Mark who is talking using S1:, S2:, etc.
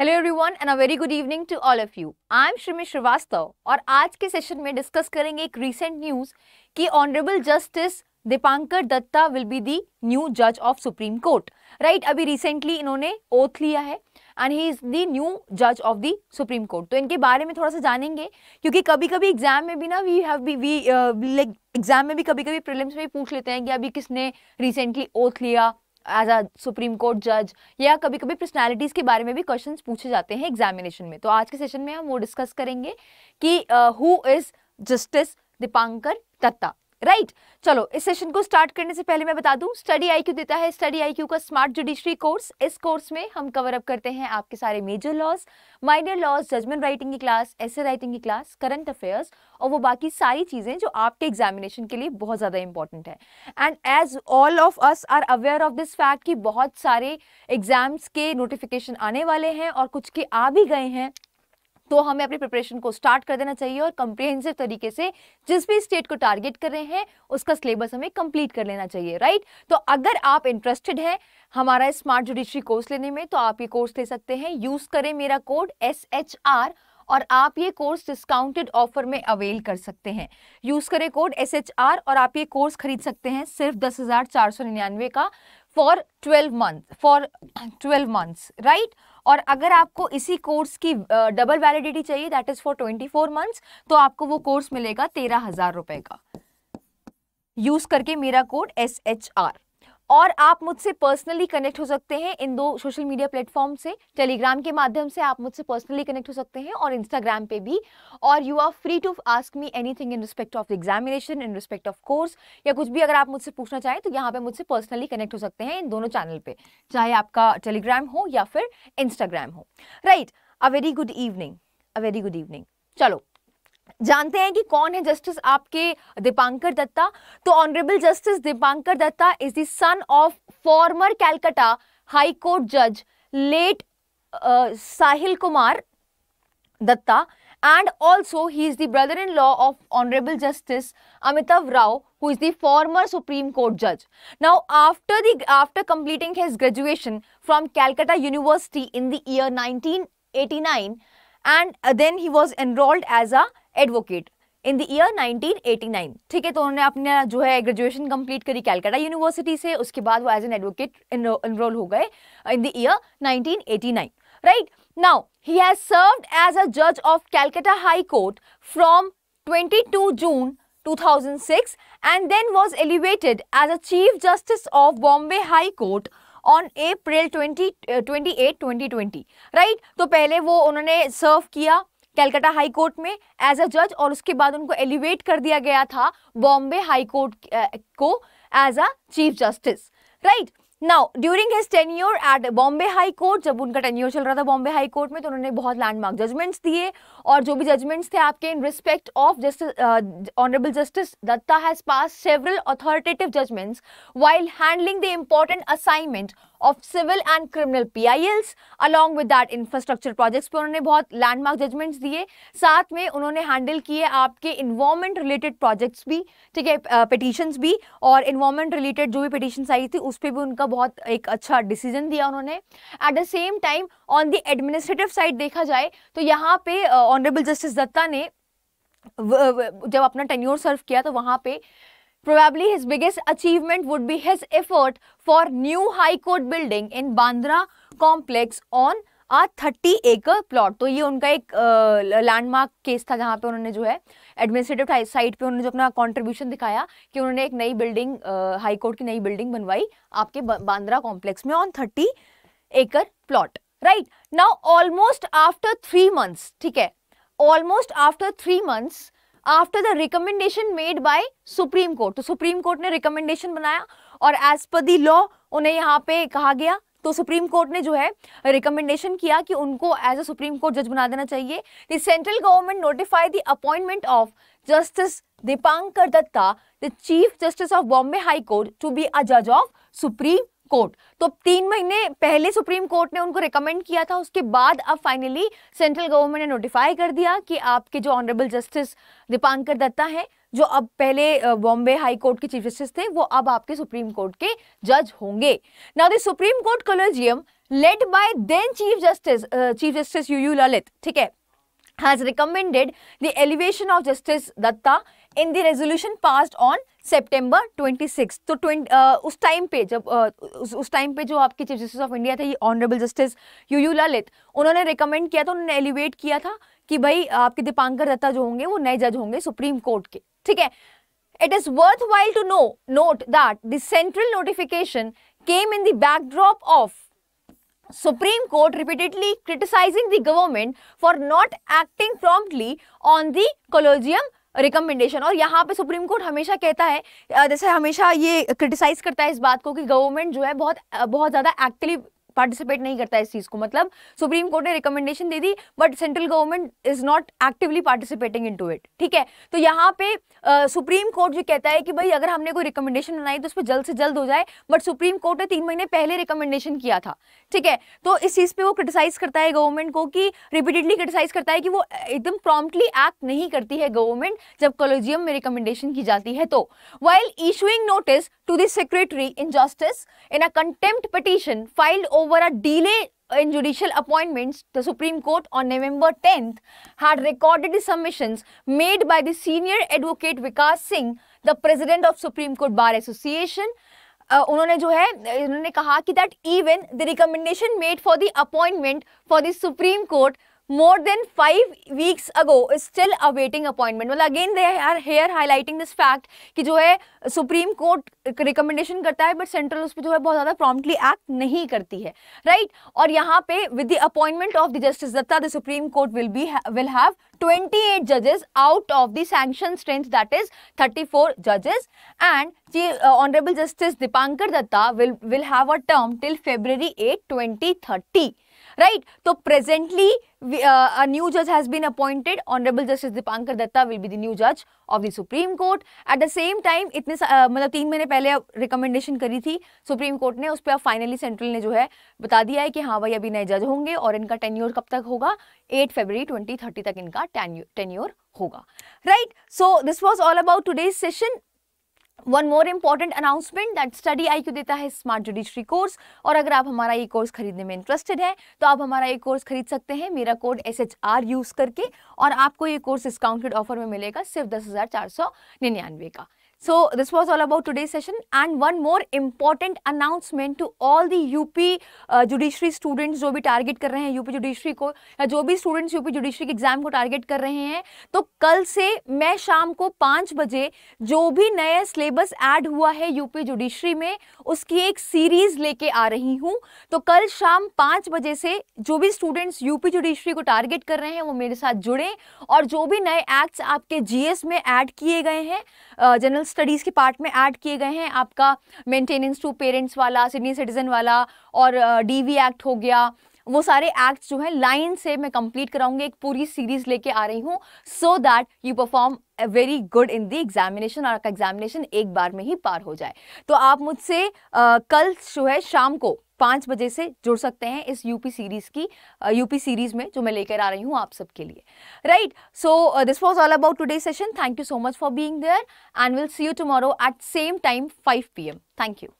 S1: Hello everyone and a very good evening to all of you I am Shrimi Srivastava और आज के session में discuss करेंगे एक रीसेंट न्यूज़ कि honourable justice Dipankar Datta will be the new जज ऑफ सुप्रीम कोर्ट राइट अभी रिसेंटली इन्होंने ओथ लिया है and he is the new जज ऑफ द सुप्रीम कोर्ट तो इनके बारे में थोड़ा सा जानेंगे क्योंकि कभी कभी एग्जाम में भी ना we have be we like exam में भी कभी कभी प्रिलिम्स में भी पूछ लेते हैं कि अभी किसने रिसेंटली ओथ लिया एज अ सुप्रीम कोर्ट जज या कभी कभी पर्सनैलिटीज़ के बारे में भी क्वेश्चन पूछे जाते हैं एग्जामिनेशन में तो आज के सेशन में हम वो डिस्कस करेंगे कि who is justice Dipankar Datta right right. चलो इस सेशन को स्टार्ट करने से पहले मैं बता दूं स्टडी आईक्यू देता है स्टडी आईक्यू का स्मार्ट जुडिशरी कोर्स इस कोर्स में हम कवर अप करते हैं आपके सारे major laws minor laws judgement writing की क्लास ऐसे राइटिंग की क्लास करंट अफेयर्स और वो बाकी सारी चीज़ें जो आपके एग्जामिनेशन के लिए बहुत ज़्यादा इंपॉर्टेंट है and as all of us are aware of this fact कि बहुत सारे एग्जाम्स के नोटिफिकेशन आने वाले हैं और कुछ के आ भी गए हैं तो हमें अपनी प्रिपरेशन को स्टार्ट कर देना चाहिए और कंप्रिहेंसिव तरीके से जिस भी स्टेट को टारगेट कर रहे हैं उसका सिलेबस हमें कंप्लीट कर लेना चाहिए राइट तो अगर आप इंटरेस्टेड हैं हमारा स्मार्ट जुडिशरी कोर्स लेने में तो आप ये कोर्स ले सकते हैं यूज़ करें मेरा कोड एस एच आर और आप ये कोर्स डिस्काउंटेड ऑफर में अवेल कर सकते हैं यूज़ करें कोड एस एच आर और आप ये कोर्स खरीद सकते हैं सिर्फ दस हज़ार चार सौ निन्यानवे का for twelve month for twelve months right और अगर आपको इसी कोर्स की डबल वैलिडिटी चाहिए that is for twenty four months तो आपको वो कोर्स मिलेगा तेरह हज़ार रुपए का यूज़ करके मेरा कोड एस एच आर और आप मुझसे पर्सनली कनेक्ट हो सकते हैं इन दो सोशल मीडिया प्लेटफॉर्म से टेलीग्राम के माध्यम से आप मुझसे पर्सनली कनेक्ट हो सकते हैं और इंस्टाग्राम पे भी और you are free to ask me anything in respect of examination in respect of course या कुछ भी अगर आप मुझसे पूछना चाहें तो यहाँ पे मुझसे पर्सनली कनेक्ट हो सकते हैं इन दोनों चैनल पर चाहे आपका टेलीग्राम हो या फिर इंस्टाग्राम हो right a very good evening a very good evening चलो जानते हैं कि कौन है जस्टिस आपके दीपांकर दत्ता तो honourable justice Dipankar Dutta is the son of former Calcutta high court जज late Sahil Kumar Dutta and also he is the brother in law of honourable justice Amitabh Rao who is the former supreme Court जज now after the after completing his graduation from Calcutta university in the year nineteen eighty nine and then he was enrolled as a advocate in the year 1989 ठीक है तो उन्होंने अपने जो है graduation complete करी Calcutta university से उसके बाद वो एज एन एडवोकेट इनरोल हो गए in the year 1989 right now he has served as a जज of Calcutta high court from 22 June 2006 and then was elevated as a chief justice of Bombay high court on April twenty twenty eight twenty twenty right तो पहले वो उन्होंने serve किया Calcutta high court में as a जज और उसके बाद उनको एलिवेट कर दिया गया था बॉम्बे हाई कोर्ट को as a chief justice right now during his tenure at Bombay high court जब उनका टेन्योर चल रहा था बॉम्बे हाई कोर्ट में तो उन्होंने बहुत लैंडमार्क जजमेंट्स दिए और जो भी जजमेंट्स थे आपके in respect of justice honourable justice Datta has pass several authoritative judgements while handling the important assignment of civil and criminal PILs. Along with that, infrastructure projects पे उन्होंने बहुत landmark judgments दिए साथ में उन्होंने handle किए आपके environment related projects भी ठीक है petitions भी और environment related जो भी petitions आई थी उस पर भी उनका बहुत एक अच्छा decision दिया उन्होंने at the same time on the administrative side देखा जाए तो यहाँ पे ऑनरेबल जस्टिस दत्ता ने जब अपना टेन्योर सर्व किया तो वहां पे probably his biggest achievement would be his effort for new high court building in bandra complex on uh thirty acre plot तो ये उनका एक लैंडमार्क केस था जहाँ पे उन्होंने जो है एडमिनिस्ट्रेटिव साइट पे उन्होंने जो अपना कंट्रीब्यूशन दिखाया कि उन्होंने एक नई बिल्डिंग हाई कोर्ट की नई बिल्डिंग बनवाई आपके बांद्रा कॉम्प्लेक्स में on thirty acre plot right now almost after three months ठीक है almost after three months after the recommendation made by supreme court तो सुप्रीम कोर्ट ने रिकमेंडेशन बनाया और एज पर दी लॉ उन्हें यहाँ पे कहा गया तो सुप्रीम कोर्ट ने जो है रिकमेंडेशन किया कि उनको एज अ सुप्रीम कोर्ट जज बना देना चाहिए the central government notify the appointment of justice Dipankar Datta the chief justice of Bombay high court to be a जज ऑफ सुप्रीम कोर्ट तो तीन महीने पहले सुप्रीम कोर्ट ने उनको रिकमेंड किया था उसके बाद अब फाइनली सेंट्रल गवर्नमेंट ने नोटिफाई कर दिया कि आपके जो ऑनरेबल जस्टिस दीपांकर दत्ता हैं जो अब पहले बॉम्बे हाई कोर्ट के चीफ जस्टिस थे वो अब आपके सुप्रीम कोर्ट के जज होंगे now the supreme court collegium led by then chief justice chief justice U U Lalit ठीक है has recommended the elevation of justice Datta in the resolution passed on September twenty six तो ट्वेंट उस time पे जब उस टाइम पे जो आपके चीफ जस्टिस ऑफ इंडिया थे ये honourable justice U U Lalit उन्होंने रिकमेंड किया था उन्होंने एलिवेट किया था कि भाई आपके दीपांकर दत्ता जो होंगे वो नए जज होंगे सुप्रीम कोर्ट के ठीक है it is worthwhile to no note that central notification came in the backdrop of supreme court repeatedly criticising the government for not acting promptly on the collegium recommendation और यहाँ पे supreme court हमेशा कहता है जैसे हमेशा ये criticise करता है इस बात को कि गवर्नमेंट जो है बहुत बहुत ज़्यादा एक्टिव पार्टिसिपेट नहीं करता इस चीज़ को मतलब सुप्रीम कोर्ट ने रिकमेंडेशन दे दी but central government is not actively participating in to it ठीक है तो यहाँ पे सुप्रीम uh, कोर्ट जो कहता है कि भाई अगर हमने कोई रिकमेंडेशन बनाई तो उस पर जल्द से जल्द हो जाए बट सुप्रीम कोर्ट ने तीन महीने पहले रिकमेंडेशन किया था ठीक है तो इस चीज़ पे वो क्रिटिसाइज करता है गवर्नमेंट को कि रिपीटेडली क्रिटिसाइज करता है कि वो एकदम प्रॉम्प्टली एक्ट नहीं करती है गवर्नमेंट जब कॉलेजियम में रिकमेंडेशन की जाती है तो while issuing notice to the secretary in justice in a contempt petition filed over a delay in judicial appointments, the Supreme Court on November 10th had recorded the submissions made by the senior advocate Vikas Singh, the president of Supreme Court Bar Association. Uh, उन्होंने जो है उन्होंने कहा कि that even the recommendation made for the appointment for the Supreme Court more than five weeks ago is still awaiting appointment. Well, again they are here highlighting this fact कि जो है supreme court recommendation करता है but central उस पर जो है बहुत ज़्यादा प्रॉम्प्टली एक्ट नहीं करती है राइट right? और यहाँ पे with the appointment of the justice Datta the supreme court will be will have 28 judges out of the sanction strength that is 34 judges and Chief, uh, Honorable Justice Dipankar Datta will, will have a term till February 8, 2030. Right तो presently new जज has been appointed honourable justice Dipankar Datta will be the new जज of the supreme court at the same time इतने uh, मतलब तीन महीने पहले recommendation करी थी सुप्रीम कोर्ट ने उस पर अब फाइनली सेंट्रल ने जो है बता दिया है कि हाँ भाई अभी नए जज होंगे और इनका टेन्योर कब तक होगा एट फेबरी ट्वेंटी थर्टी तक इनका टेन्योर होगा right so this was all about today's session one more important announcement that study I Q देता है स्मार्ट जुडिशरी कोर्स और अगर आप हमारा ये कोर्स खरीदने में इंटरेस्टेड है तो आप हमारा ये कोर्स खरीद सकते हैं मेरा code S H R use करके और आपको ये कोर्स डिस्काउंटेड ऑफर में मिलेगा सिर्फ दस हज़ार चार सौ निन्यानवे का So this was all about today's session and one more important announcement to all the UP judiciary students जो भी टारगेट कर रहे हैं यूपी जुडिशरी को या जो भी स्टूडेंट्स यूपी जुडिशरी के एग्जाम को टारगेट कर रहे हैं तो कल से मैं शाम को पाँच बजे जो भी नया सिलेबस ऐड हुआ है यूपी जुडिशरी में उसकी एक सीरीज लेके आ रही हूँ तो कल शाम पाँच बजे से जो भी स्टूडेंट्स यूपी जुडिशरी को टारगेट कर रहे हैं वो मेरे साथ जुड़ें और जो भी नए एक्ट्स आपके जीएस में ऐड किए गए हैं जनरल uh, स्टडीज़ के पार्ट में ऐड किए गए हैं आपका मेंटेनेंस टू पेरेंट्स वाला सिडनी सिटीज़न वाला और डी वी एक्ट हो गया वो सारे एक्ट जो है लाइन से मैं कंप्लीट कराऊंगी एक पूरी सीरीज लेके आ रही हूँ so that you perform very good in the examination और आपका एग्जामिनेशन एक बार में ही पार हो जाए तो आप मुझसे कल जो है शाम को पाँच बजे से जुड़ सकते हैं इस यूपी सीरीज की यूपी सीरीज में जो मैं लेकर आ रही हूँ आप सबके लिए right so this was all about today session thank you so much for being there and will see you tomorrow at same time 5 PM thank you